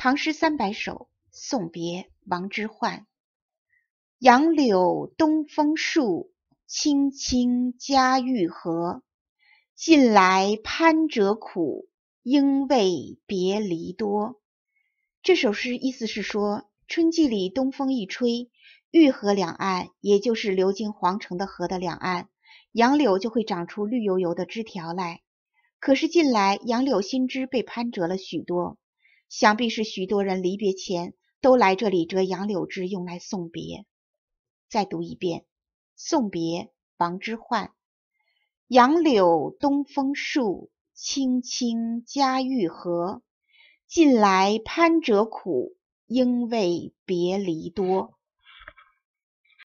唐诗三百首·送别·王之涣：杨柳东风树，青青嘉峪河。近来攀折苦，应为别离多。这首诗意思是说，春季里东风一吹，玉河两岸，也就是流经皇城的河的两岸，杨柳就会长出绿油油的枝条来。可是近来杨柳新枝被攀折了许多。想必是许多人离别前都来这里折杨柳枝，用来送别。再读一遍《送别》王之涣：杨柳东风树，青青夹御河。近来攀折苦，应为别离多。